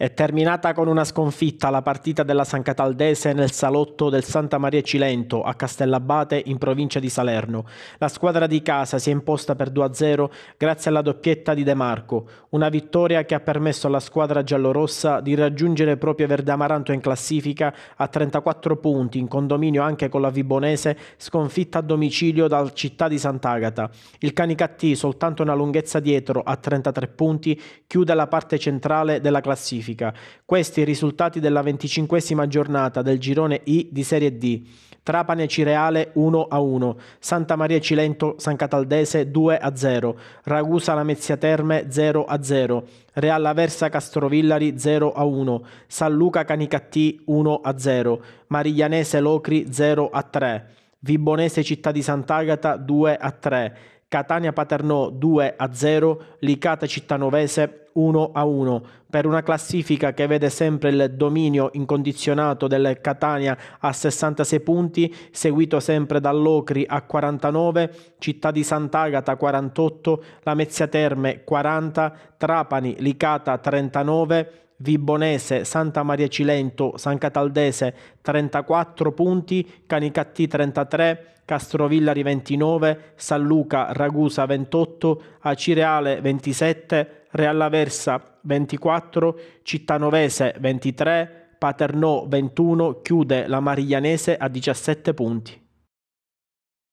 È terminata con una sconfitta la partita della San Cataldese nel salotto del Santa Maria Cilento a Castellabate in provincia di Salerno. La squadra di casa si è imposta per 2-0 grazie alla doppietta di De Marco, una vittoria che ha permesso alla squadra giallorossa di raggiungere proprio Verdamaranto in classifica a 34 punti in condominio anche con la Vibonese sconfitta a domicilio dal Città di Sant'Agata. Il Canicattì soltanto una lunghezza dietro a 33 punti chiude la parte centrale della classifica classifica. Questi i risultati della venticinquesima giornata del girone I di Serie D. Trapani Cireale 1-1, a Santa Maria Cilento San Cataldese 2-0, a Ragusa Lamezia Terme 0-0, a Real Aversa Castrovillari 0-1, a San Luca Canicattì 1-0, a Mariglianese Locri 0-3, a Vibonese Città di Sant'Agata 2-3, a Catania Paternò 2 a 0, Licata Cittanovese 1 a 1 per una classifica che vede sempre il dominio incondizionato del Catania a 66 punti, seguito sempre dall'Ocri a 49, Città di Sant'Agata 48, Lamezia Terme 40, Trapani Licata 39, Vibonese, Santa Maria Cilento, San Cataldese 34 punti, Canicattì 33, Castrovillari 29, San Luca, Ragusa 28, Acireale 27, Reallaversa 24, Cittanovese 23, Paternò 21, chiude la Mariglianese a 17 punti.